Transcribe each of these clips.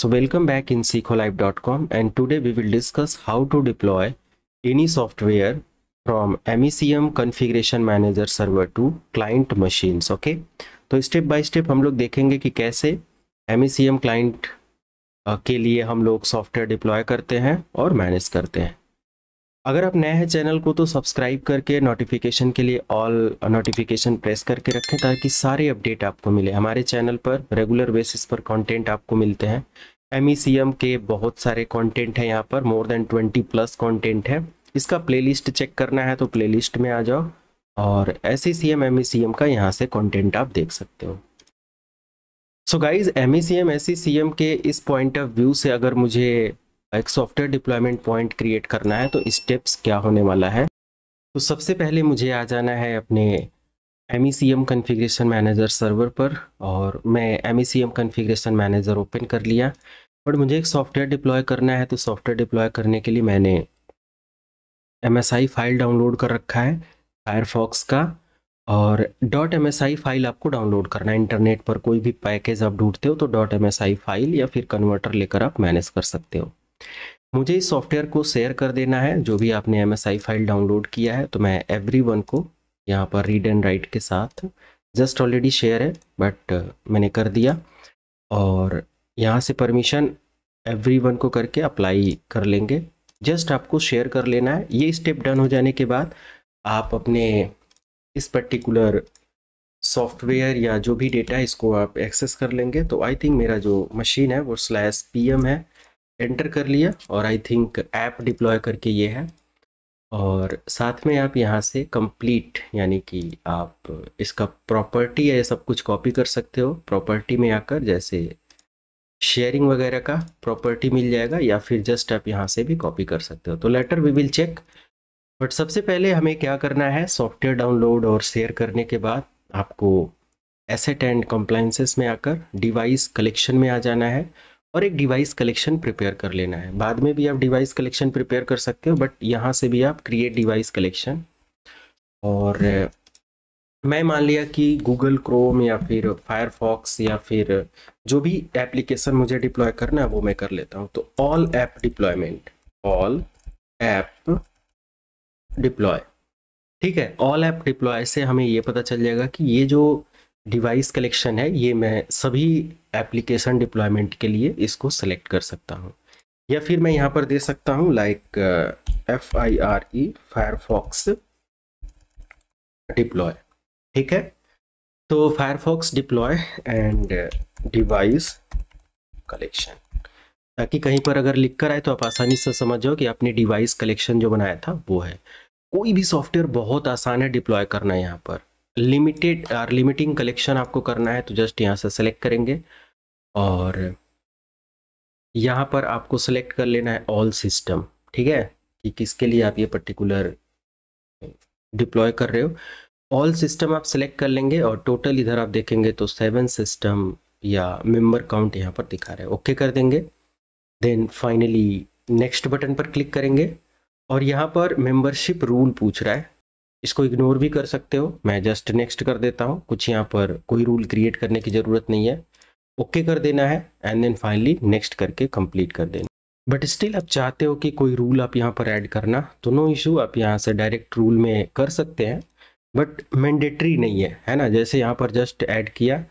So welcome back in SQLive.com and today we will discuss how to deploy any software from MECM e configuration manager server to client machines. Okay, तो step by step हम लोग देखेंगे कि कैसे MECM e client के लिए हम लोग सॉफ्टवेयर डिप्लॉय करते हैं और मैनेज करते हैं अगर आप नए हैं चैनल को तो सब्सक्राइब करके नोटिफिकेशन के लिए ऑल नोटिफिकेशन प्रेस करके रखें ताकि सारे अपडेट आपको मिले हमारे चैनल पर रेगुलर बेसिस पर कंटेंट आपको मिलते हैं एम e के बहुत सारे कंटेंट हैं यहाँ पर more than twenty plus content है इसका प्लेलिस्ट चेक करना है तो प्लेलिस्ट में आ जाओ और S E C M M E C M का यहाँ से कंटेंट आप देख सकते हो so guys M E C M S E C M के इस पॉइंट ऑफ व्यू से अगर मुझे एक सॉफ्टवेयर डिप्लॉयमेंट पॉइंट क्रिएट करना है तो स्टेप्स क्या होने वाला है तो सबसे पहले मुझे आ जाना है अपने M E C M configuration manager server पर और मैं M E C M configuration manager open कर लिया बट मुझे एक सॉफ्टवेयर डिप्लॉय करना है तो सॉफ्टवेयर डिप्लॉय करने के लिए मैंने M S I file download कर रखा है फायरफॉक्स का और dot M S I file आपको डाउनलोड करना है इंटरनेट पर कोई भी पैकेज आप ढूंढते हो तो dot M S I file या फिर कन्वर्टर लेकर आप मैनेज कर सकते हो मुझे इस सॉफ्टवेयर को शेयर कर देना है जो भी आपने M S I file download किया है तो मैं एवरी वन को यहाँ पर रीड एंड राइट के साथ जस्ट ऑलरेडी शेयर है बट uh, मैंने कर दिया और यहाँ से परमिशन एवरी वन को करके अप्लाई कर लेंगे जस्ट आपको शेयर कर लेना है ये स्टेप डन हो जाने के बाद आप अपने इस पर्टिकुलर सॉफ्टवेयर या जो भी डेटा है इसको आप एक्सेस कर लेंगे तो आई थिंक मेरा जो मशीन है वो स्लैश पी है एंटर कर लिया और आई थिंक ऐप डिप्लॉय करके ये है और साथ में आप यहाँ से कंप्लीट यानी कि आप इसका प्रॉपर्टी या सब कुछ कॉपी कर सकते हो प्रॉपर्टी में आकर जैसे शेयरिंग वगैरह का प्रॉपर्टी मिल जाएगा या फिर जस्ट आप यहाँ से भी कॉपी कर सकते हो तो later we will check but सबसे पहले हमें क्या करना है सॉफ्टवेयर डाउनलोड और शेयर करने के बाद आपको एसेट एंड कंप्लाइंसेस में आकर डिवाइस कलेक्शन में आ जाना है और एक डिवाइस कलेक्शन प्रिपेयर कर लेना है बाद में भी आप डिवाइस कलेक्शन प्रिपेयर कर सकते हो बट यहाँ से भी आप क्रिएट डिवाइस कलेक्शन और मैं मान लिया कि गूगल क्रोम या फिर फायरफॉक्स या फिर जो भी एप्लीकेशन मुझे डिप्लॉय करना है वो मैं कर लेता हूँ तो all app deployment all app deploy ठीक है ऑल ऐप डिप्लॉय से हमें ये पता चल जाएगा कि ये जो डिवाइस कलेक्शन है ये मैं सभी एप्लीकेशन डिप्लॉयमेंट के लिए इसको सेलेक्ट कर सकता हूँ या फिर मैं यहाँ पर दे सकता हूँ like F I R E Firefox deploy ठीक है तो Firefox deploy and device collection ताकि कहीं पर अगर लिख कर आए तो आप आसानी से समझ जाओ कि आपने डिवाइस कलेक्शन जो बनाया था वो है कोई भी सॉफ्टवेयर बहुत आसान है डिप्लॉय करना यहाँ पर लिमिटेड और लिमिटिंग कलेक्शन आपको करना है तो जस्ट यहाँ से सेलेक्ट करेंगे और यहाँ पर आपको सेलेक्ट कर लेना है ऑल सिस्टम ठीक है कि किसके लिए आप ये पर्टिकुलर डिप्लॉय uh, कर रहे हो ऑल सिस्टम आप सेलेक्ट कर लेंगे और टोटल इधर आप देखेंगे तो सेवन सिस्टम या मेंबर काउंट यहाँ पर दिखा रहे हैं ओके कर देंगे देन फाइनली नेक्स्ट बटन पर क्लिक करेंगे और यहाँ पर मेंबरशिप रूल पूछ रहा है इसको इग्नोर भी कर सकते हो मैं जस्ट नेक्स्ट कर देता हूँ कुछ यहाँ पर कोई रूल क्रिएट करने की ज़रूरत नहीं है ओके okay कर देना है एंड देन फाइनली नेक्स्ट करके कंप्लीट कर देना बट स्टिल आप चाहते हो कि कोई रूल आप यहाँ पर ऐड करना तो नो इशू आप यहाँ से डायरेक्ट रूल में कर सकते हैं बट मैंडेटरी नहीं है है ना जैसे यहाँ पर जस्ट ऐड किया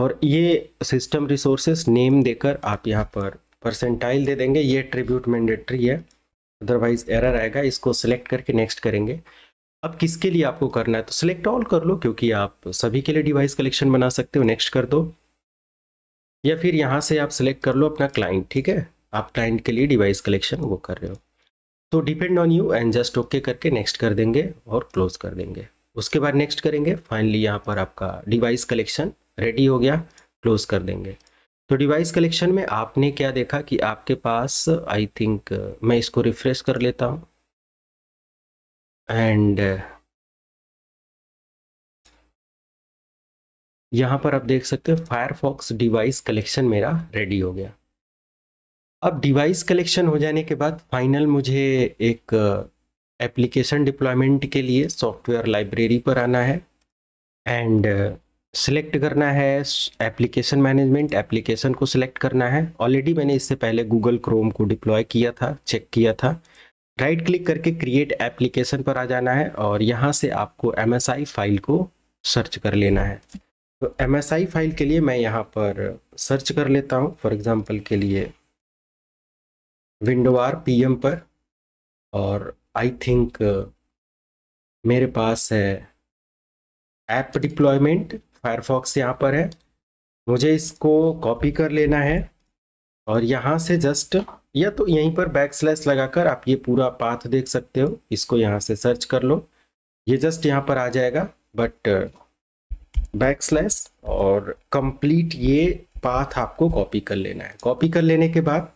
और ये सिस्टम रिसोर्सेस नेम देकर आप यहाँ पर परसेंटाइल दे देंगे ये ट्रिब्यूट मैंडेटरी है अदरवाइज एरर आएगा इसको सिलेक्ट करके नेक्स्ट करेंगे अब किसके लिए आपको करना है तो सिलेक्ट ऑल कर लो क्योंकि आप सभी के लिए डिवाइस कलेक्शन बना सकते हो नेक्स्ट कर दो या फिर यहाँ से आप सिलेक्ट कर लो अपना क्लाइंट ठीक है आप क्लाइंट के लिए डिवाइस कलेक्शन वो कर रहे हो तो depend on you and just okay करके नेक्स्ट कर देंगे और क्लोज कर देंगे उसके बाद नेक्स्ट करेंगे फाइनली यहाँ पर आपका डिवाइस कलेक्शन रेडी हो गया क्लोज कर देंगे तो डिवाइस कलेक्शन में आपने क्या देखा कि आपके पास आई थिंक मैं इसको रिफ्रेश कर लेता हूँ एंड यहाँ पर आप देख सकते हो फायरफॉक्स डिवाइस कलेक्शन मेरा रेडी हो गया अब डिवाइस कलेक्शन हो जाने के बाद फाइनल मुझे एक एप्लीकेशन डिप्लॉयमेंट के लिए सॉफ्टवेयर लाइब्रेरी पर आना है एंड सिलेक्ट करना है एप्लीकेशन मैनेजमेंट एप्लीकेशन को सिलेक्ट करना है ऑलरेडी मैंने इससे पहले गूगल क्रोम को डिप्लॉय किया था चेक किया था राइट क्लिक करके क्रिएट एप्लीकेशन पर आ जाना है और यहाँ से आपको एम फाइल को सर्च कर लेना है तो एम फाइल के लिए मैं यहाँ पर सर्च कर लेता हूँ फॉर एग्ज़ाम्पल के लिए विंडो आर पी पर और आई थिंक मेरे पास है ऐप डिप्लॉयमेंट फायरफॉक्स यहाँ पर है मुझे इसको कॉपी कर लेना है और यहाँ से जस्ट या तो यहीं पर बैक स्लैश लगाकर आप ये पूरा पाथ देख सकते हो इसको यहाँ से सर्च कर लो ये जस्ट यहाँ पर आ जाएगा बट बैक स्लैश और कंप्लीट ये पाथ आपको कॉपी कर लेना है कॉपी कर लेने के बाद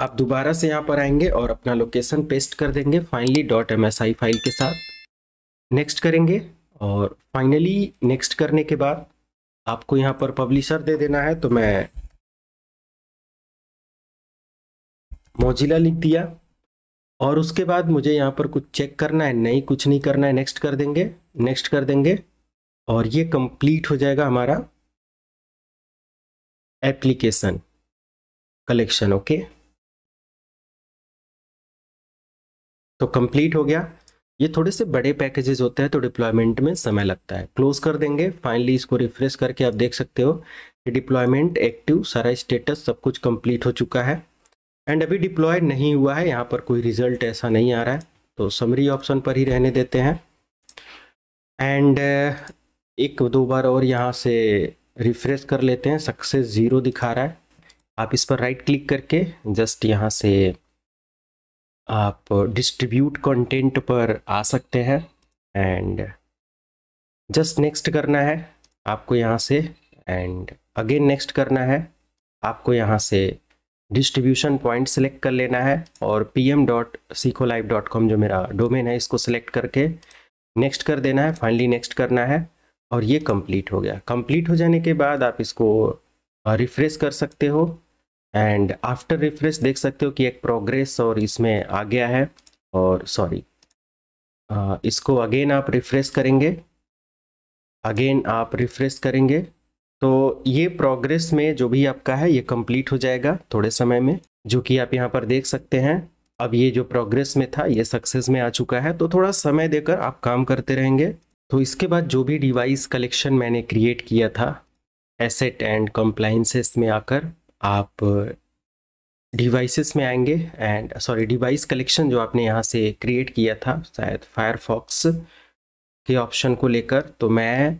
आप दोबारा से यहाँ पर आएंगे और अपना लोकेशन पेस्ट कर देंगे फाइनली डॉट एम फाइल के साथ नेक्स्ट करेंगे और फाइनली नेक्स्ट करने के बाद आपको यहाँ पर पब्लिशर दे देना है तो मैं मोजिला लिख दिया और उसके बाद मुझे यहाँ पर कुछ चेक करना है नहीं कुछ नहीं करना है नेक्स्ट कर देंगे नेक्स्ट कर देंगे और ये कंप्लीट हो जाएगा हमारा एप्लीकेशन कलेक्शन ओके तो कंप्लीट हो गया ये थोड़े से बड़े पैकेजेस होते हैं तो डिप्लॉयमेंट में समय लगता है क्लोज कर देंगे फाइनली इसको रिफ्रेश करके आप देख सकते हो कि डिप्लॉयमेंट एक्टिव सारा स्टेटस सब कुछ कंप्लीट हो चुका है एंड अभी डिप्लॉय नहीं हुआ है यहाँ पर कोई रिजल्ट ऐसा नहीं आ रहा है तो समरी ऑप्शन पर ही रहने देते हैं एंड uh, एक दो बार और यहाँ से रिफ्रेश कर लेते हैं सक्सेस ज़ीरो दिखा रहा है आप इस पर राइट क्लिक करके जस्ट यहाँ से आप डिस्ट्रीब्यूट कंटेंट पर आ सकते हैं एंड जस्ट नेक्स्ट करना है आपको यहाँ से एंड अगेन नेक्स्ट करना है आपको यहाँ से डिस्ट्रीब्यूशन पॉइंट सेलेक्ट कर लेना है और पी एम डॉट सीखो लाइव डॉट कॉम जो मेरा डोमेन है इसको सेलेक्ट करके नेक्स्ट कर देना है फाइनली नेक्स्ट करना है और ये कंप्लीट हो गया कंप्लीट हो जाने के बाद आप इसको रिफ्रेश कर सकते हो एंड आफ्टर रिफ्रेश देख सकते हो कि एक प्रोग्रेस और इसमें आ गया है और सॉरी इसको अगेन आप रिफ्रेश करेंगे अगेन आप रिफ्रेश करेंगे तो ये प्रोग्रेस में जो भी आपका है ये कंप्लीट हो जाएगा थोड़े समय में जो कि आप यहाँ पर देख सकते हैं अब ये जो प्रोग्रेस में था ये सक्सेस में आ चुका है तो थोड़ा समय देकर आप काम करते रहेंगे तो इसके बाद जो भी डिवाइस कलेक्शन मैंने क्रिएट किया था एसेट एंड कंप्लाइंसेस में आकर आप डिवाइसेस में आएंगे एंड सॉरी डिवाइस कलेक्शन जो आपने यहाँ से क्रिएट किया था शायद फायरफॉक्स के ऑप्शन को लेकर तो मैं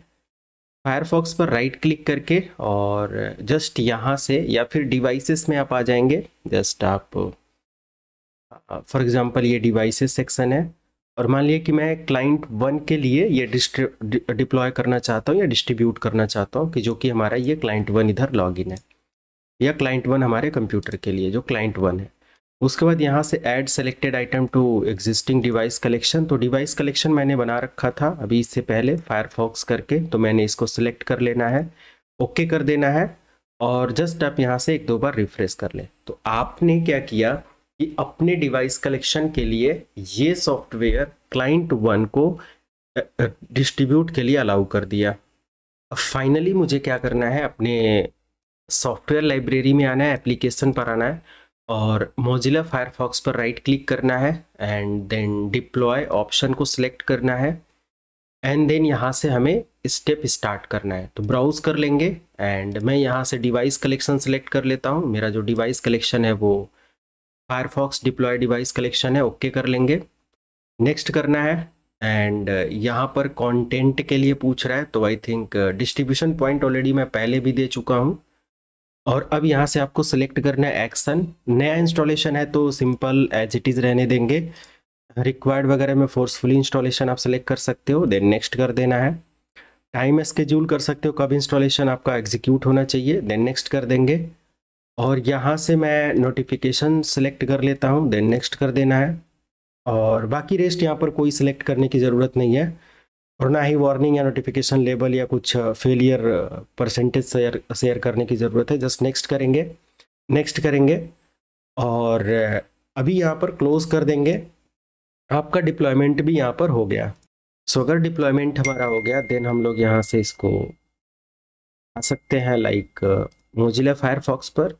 फायरफॉक्स पर राइट क्लिक करके और जस्ट यहाँ से या फिर डिवाइसेस में आप आ जाएंगे जस्ट आप फॉर एग्जांपल ये डिवाइसेस सेक्शन है और मान लिए कि मैं क्लाइंट वन के लिए ये डिप्लॉय करना चाहता हूँ या डिस्ट्रीब्यूट करना चाहता हूँ कि जो कि हमारा ये क्लाइंट वन इधर लॉग है या क्लाइंट वन हमारे कंप्यूटर के लिए जो क्लाइंट वन है उसके बाद यहाँ से add selected item to existing device collection तो डिवाइस कलेक्शन मैंने बना रखा था अभी इससे पहले फायरफॉक्स करके तो मैंने इसको सिलेक्ट कर लेना है ओके okay कर देना है और जस्ट आप यहाँ से एक दो बार रिफ्रेश कर लें तो आपने क्या किया कि अपने डिवाइस कलेक्शन के लिए ये सॉफ्टवेयर क्लाइंट वन को डिस्ट्रीब्यूट के लिए अलाउ कर दिया फाइनली मुझे क्या करना है अपने सॉफ्टवेयर लाइब्रेरी में आना है एप्लीकेशन पर आना है और मोजिला फायरफॉक्स पर राइट क्लिक करना है एंड देन डिप्लॉय ऑप्शन को सिलेक्ट करना है एंड देन यहाँ से हमें स्टेप स्टार्ट करना है तो ब्राउज़ कर लेंगे एंड मैं यहाँ से डिवाइस कलेक्शन सेलेक्ट कर लेता हूँ मेरा जो डिवाइस कलेक्शन है वो फायरफॉक्स डिप्लॉय डिवाइस कलेक्शन है ओके okay कर लेंगे नेक्स्ट करना है एंड यहाँ पर कॉन्टेंट के लिए पूछ रहा है तो I think distribution point already मैं पहले भी दे चुका हूँ और अब यहाँ से आपको सिलेक्ट करना है एक्शन नया इंस्टॉलेशन है तो सिंपल एज इट इज़ रहने देंगे रिक्वायर्ड वगैरह में फोर्सफुली इंस्टॉलेशन आप सेलेक्ट कर सकते हो देन नेक्स्ट कर देना है टाइम स्केड्यूल कर सकते हो कब इंस्टॉलेशन आपका एग्जीक्यूट होना चाहिए देन नेक्स्ट कर देंगे और यहाँ से मैं नोटिफिकेशन सेलेक्ट कर लेता हूँ देन नेक्स्ट कर देना है और बाकी रेस्ट यहाँ पर कोई सिलेक्ट करने की ज़रूरत नहीं है और ना ही वार्निंग या नोटिफिकेशन लेबल या कुछ फेलियर परसेंटेज शेयर शेयर करने की ज़रूरत है जस्ट नेक्स्ट करेंगे नेक्स्ट करेंगे और uh, अभी यहाँ पर क्लोज कर देंगे आपका डिप्लॉयमेंट भी यहाँ पर हो गया सो अगर डिप्लॉयमेंट हमारा हो गया देन हम लोग यहाँ से इसको आ सकते हैं लाइक मोजिला फायरफॉक्स पर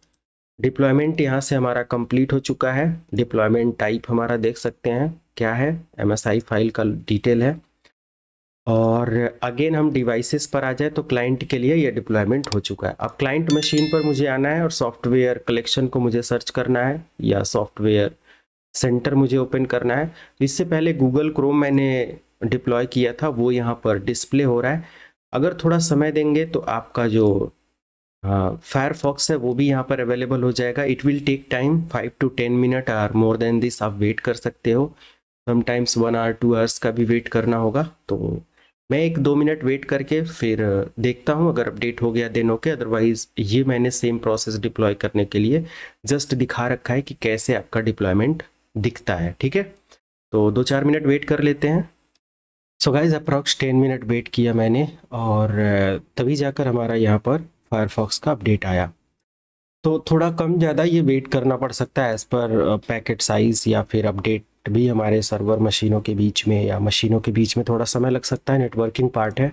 डिप्लॉयमेंट यहाँ से हमारा कंप्लीट हो चुका है डिप्लॉयमेंट टाइप हमारा देख सकते हैं क्या है एम फाइल का डिटेल है और अगेन हम डिवाइसेस पर आ जाए तो क्लाइंट के लिए ये डिप्लॉयमेंट हो चुका है अब क्लाइंट मशीन पर मुझे आना है और सॉफ्टवेयर कलेक्शन को मुझे सर्च करना है या सॉफ्टवेयर सेंटर मुझे ओपन करना है इससे पहले गूगल क्रोम मैंने डिप्लॉय किया था वो यहाँ पर डिस्प्ले हो रहा है अगर थोड़ा समय देंगे तो आपका जो फायरफॉक्स है वो भी यहाँ पर अवेलेबल हो जाएगा it will take time five to ten minute or more than this आप वेट कर सकते हो sometimes one hour two hours का भी वेट करना होगा तो मैं एक दो मिनट वेट करके फिर देखता हूँ अगर अपडेट हो गया देन ओके अदरवाइज ये मैंने सेम प्रोसेस डिप्लॉय करने के लिए जस्ट दिखा रखा है कि कैसे आपका डिप्लॉयमेंट दिखता है ठीक है तो दो चार मिनट वेट कर लेते हैं so guys approx ten minute wait किया मैंने और तभी जाकर हमारा यहाँ पर फायरफॉक्स का अपडेट आया तो थोड़ा कम ज़्यादा ये वेट करना पड़ सकता है एज़ पर पैकेट साइज़ या फिर अपडेट कनेक्ट भी हमारे सर्वर मशीनों के बीच में या मशीनों के बीच में थोड़ा समय लग सकता है नेटवर्किंग पार्ट है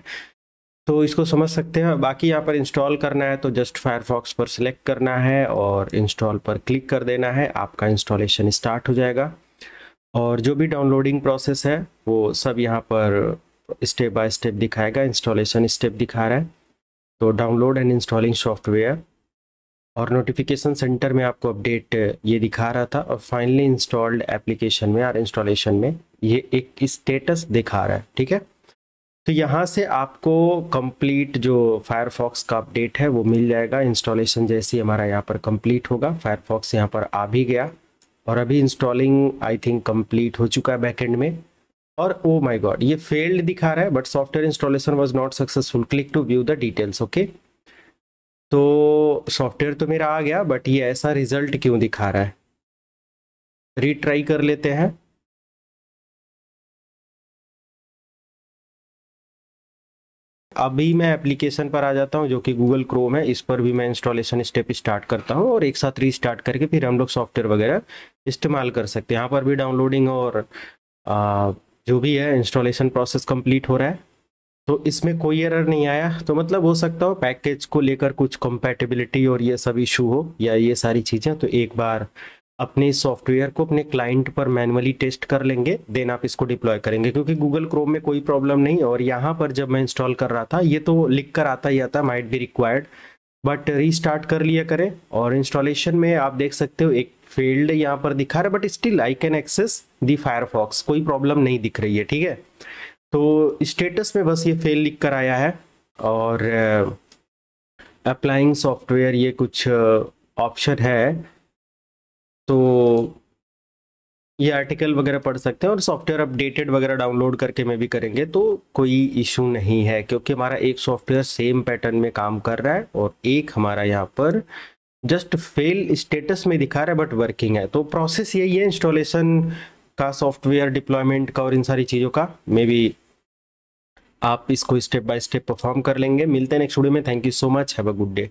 तो इसको समझ सकते हैं बाकी यहाँ पर इंस्टॉल करना है तो जस्ट फायरफॉक्स पर सिलेक्ट करना है और इंस्टॉल पर क्लिक कर देना है आपका इंस्टॉलेशन स्टार्ट हो जाएगा और जो भी डाउनलोडिंग प्रोसेस है वो सब यहाँ पर स्टेप बाय स्टेप दिखाएगा इंस्टॉलेशन स्टेप दिखा रहा है तो डाउनलोड एंड इंस्टॉलिंग सॉफ्टवेयर और नोटिफिकेशन सेंटर में आपको अपडेट ये दिखा रहा था और फाइनली इंस्टॉल्ड एप्लीकेशन में और इंस्टॉलेशन में ये एक स्टेटस दिखा रहा है ठीक है तो यहाँ से आपको कंप्लीट जो फायरफॉक्स का अपडेट है वो मिल जाएगा इंस्टॉलेशन जैसे हमारा यहाँ पर कंप्लीट होगा फायरफॉक्स यहाँ पर आ भी गया और अभी इंस्टॉलिंग आई थिंक कंप्लीट हो चुका है बैकेंड में और ओ माय गॉड ये फेल्ड दिखा रहा है but software installation was not successful click to view the details okay तो सॉफ्टवेयर तो मेरा आ गया बट ये ऐसा रिजल्ट क्यों दिखा रहा है रिट्राई कर लेते हैं अभी मैं एप्लीकेशन पर आ जाता हूँ जो कि गूगल क्रोम है इस पर भी मैं इंस्टॉलेशन स्टेप स्टार्ट करता हूँ और एक साथ री स्टार्ट करके फिर हम लोग सॉफ्टवेयर वगैरह इस्तेमाल कर सकते हैं यहाँ पर भी डाउनलोडिंग और आ, जो भी है इंस्टॉलेशन प्रोसेस कंप्लीट हो रहा है तो इसमें कोई एरर नहीं आया तो मतलब हो सकता हो पैकेज को लेकर कुछ कंपेटेबिलिटी और ये सब इशू हो या ये सारी चीज़ें तो एक बार अपने सॉफ्टवेयर को अपने क्लाइंट पर मैनुअली टेस्ट कर लेंगे देन आप इसको डिप्लॉय करेंगे क्योंकि गूगल क्रोम में कोई प्रॉब्लम नहीं और यहाँ पर जब मैं इंस्टॉल कर रहा था ये तो लिख कर आता ही आता might be required but restart कर लिया करें और इंस्टॉलेशन में आप देख सकते हो एक फील्ड यहाँ पर दिखा रहा है but still I can access the Firefox कोई प्रॉब्लम नहीं दिख रही है ठीक है तो स्टेटस में बस ये फेल लिख कर आया है और अप्लाइंग सॉफ्टवेयर ये कुछ ऑप्शन है तो ये आर्टिकल वगैरह पढ़ सकते हैं और सॉफ्टवेयर अपडेटेड वगैरह डाउनलोड करके में भी करेंगे तो कोई इशू नहीं है क्योंकि हमारा एक सॉफ्टवेयर सेम पैटर्न में काम कर रहा है और एक हमारा यहाँ पर जस्ट फेल स्टेटस में दिखा रहा है बट वर्किंग है तो प्रोसेस यही है इंस्टॉलेशन का सॉफ्टवेयर डिप्लॉयमेंट का और इन सारी चीज़ों का मे बी आप इसको स्टेप बाय स्टेप परफॉर्म कर लेंगे मिलते हैं नेक्स्ट वीडियो में thank you so much have a good day